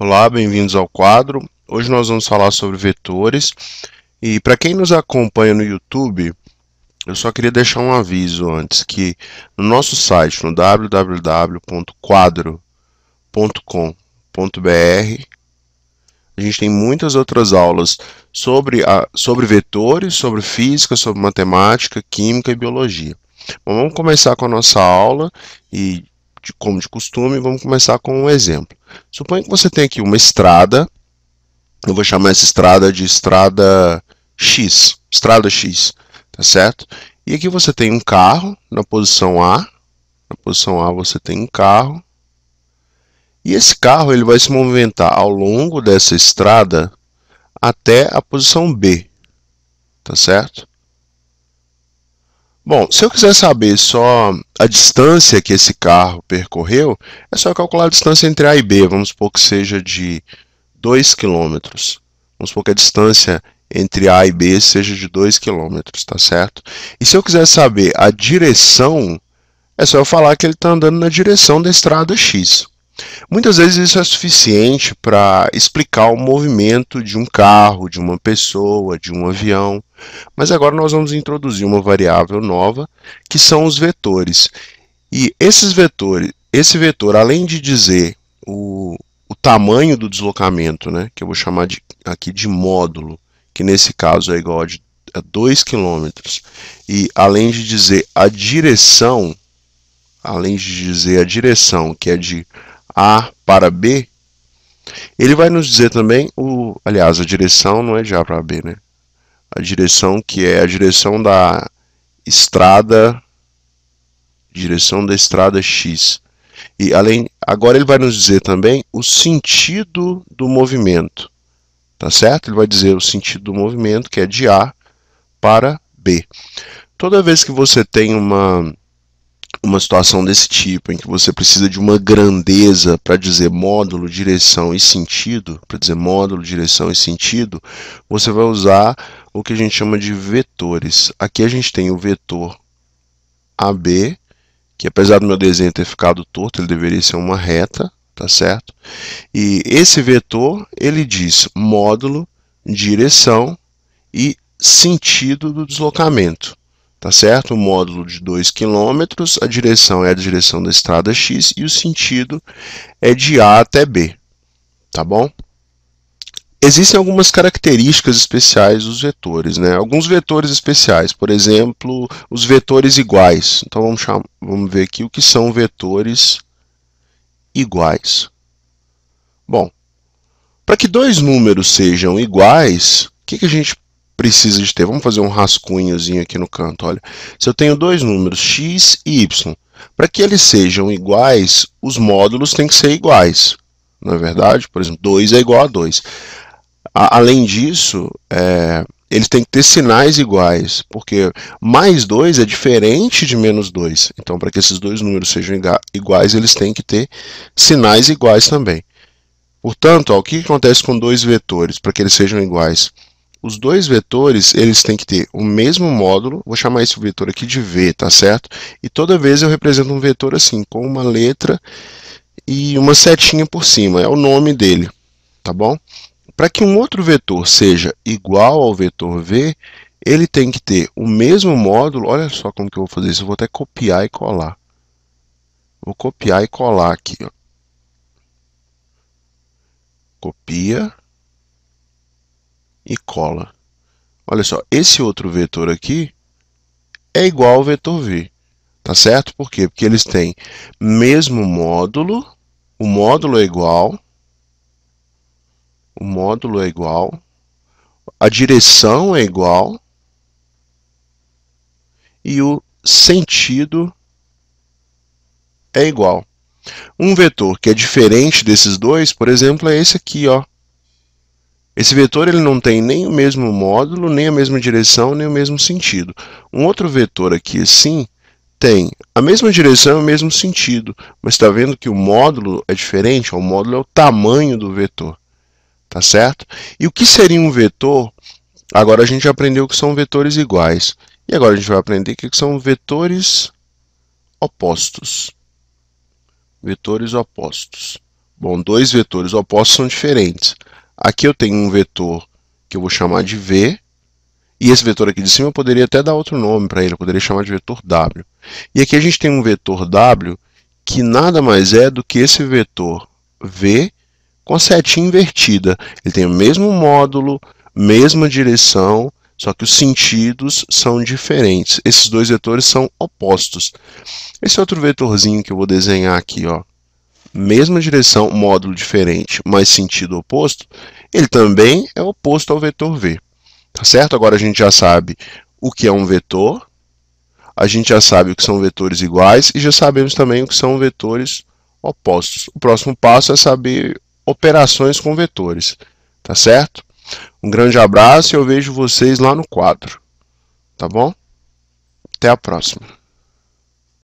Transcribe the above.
Olá, bem-vindos ao quadro. Hoje nós vamos falar sobre vetores. E para quem nos acompanha no YouTube, eu só queria deixar um aviso antes que no nosso site, no www.quadro.com.br, a gente tem muitas outras aulas sobre, a, sobre vetores, sobre física, sobre matemática, química e biologia. Bom, vamos começar com a nossa aula e de, como de costume, vamos começar com um exemplo. Suponha que você tem aqui uma estrada, eu vou chamar essa estrada de estrada X, estrada X, tá certo? E aqui você tem um carro na posição A, na posição A você tem um carro, e esse carro ele vai se movimentar ao longo dessa estrada até a posição B, tá certo? Bom, se eu quiser saber só a distância que esse carro percorreu, é só calcular a distância entre A e B. Vamos supor que seja de 2 km. Vamos supor que a distância entre A e B seja de 2 km, tá certo? E se eu quiser saber a direção, é só eu falar que ele está andando na direção da estrada X. Muitas vezes isso é suficiente para explicar o movimento de um carro, de uma pessoa, de um avião. Mas agora nós vamos introduzir uma variável nova, que são os vetores. E esses vetores, esse vetor, além de dizer o, o tamanho do deslocamento, né, que eu vou chamar de, aqui de módulo, que nesse caso é igual a 2 km, e além de dizer a direção, além de dizer a direção, que é de a para B, ele vai nos dizer também o, aliás, a direção não é de A para B, né? A direção que é a direção da estrada direção da estrada X. E além, agora ele vai nos dizer também o sentido do movimento. Tá certo? Ele vai dizer o sentido do movimento, que é de A para B. Toda vez que você tem uma uma situação desse tipo, em que você precisa de uma grandeza para dizer módulo, direção e sentido, para dizer módulo, direção e sentido, você vai usar o que a gente chama de vetores. Aqui a gente tem o vetor AB, que apesar do meu desenho ter ficado torto, ele deveria ser uma reta, tá certo? E esse vetor, ele diz módulo, direção e sentido do deslocamento. Tá certo? O módulo de 2 km, a direção é a direção da estrada X e o sentido é de A até B. Tá bom? Existem algumas características especiais dos vetores, né? Alguns vetores especiais, por exemplo, os vetores iguais. Então vamos, chamar, vamos ver aqui o que são vetores iguais. Bom, para que dois números sejam iguais, o que, que a gente precisa de ter. Vamos fazer um rascunhozinho aqui no canto, olha. Se eu tenho dois números, x e y, para que eles sejam iguais, os módulos têm que ser iguais. Não é verdade? Por exemplo, 2 é igual a 2. Além disso, é, eles têm que ter sinais iguais, porque mais 2 é diferente de menos 2. Então, para que esses dois números sejam iguais, eles têm que ter sinais iguais também. Portanto, ó, o que acontece com dois vetores para que eles sejam iguais? Os dois vetores, eles têm que ter o mesmo módulo, vou chamar esse vetor aqui de V, tá certo? E toda vez eu represento um vetor assim, com uma letra e uma setinha por cima, é o nome dele, tá bom? Para que um outro vetor seja igual ao vetor V, ele tem que ter o mesmo módulo, olha só como que eu vou fazer isso, eu vou até copiar e colar. Vou copiar e colar aqui, ó. Copia, e cola. Olha só, esse outro vetor aqui é igual ao vetor V. Tá certo? Por quê? Porque eles têm mesmo módulo, o módulo é igual, o módulo é igual, a direção é igual e o sentido é igual. Um vetor que é diferente desses dois, por exemplo, é esse aqui, ó. Esse vetor ele não tem nem o mesmo módulo, nem a mesma direção, nem o mesmo sentido. Um outro vetor aqui assim tem a mesma direção e o mesmo sentido, mas está vendo que o módulo é diferente, o módulo é o tamanho do vetor, tá certo? E o que seria um vetor? Agora a gente aprendeu que são vetores iguais, e agora a gente vai aprender que são vetores opostos. Vetores opostos. Bom, dois vetores opostos são diferentes. Aqui eu tenho um vetor que eu vou chamar de V, e esse vetor aqui de cima eu poderia até dar outro nome para ele, eu poderia chamar de vetor W. E aqui a gente tem um vetor W que nada mais é do que esse vetor V com a setinha invertida. Ele tem o mesmo módulo, mesma direção, só que os sentidos são diferentes. Esses dois vetores são opostos. Esse outro vetorzinho que eu vou desenhar aqui, ó, mesma direção, módulo diferente, mas sentido oposto, ele também é oposto ao vetor v. Tá certo? Agora a gente já sabe o que é um vetor, a gente já sabe o que são vetores iguais e já sabemos também o que são vetores opostos. O próximo passo é saber operações com vetores, tá certo? Um grande abraço e eu vejo vocês lá no quadro, tá bom? Até a próxima.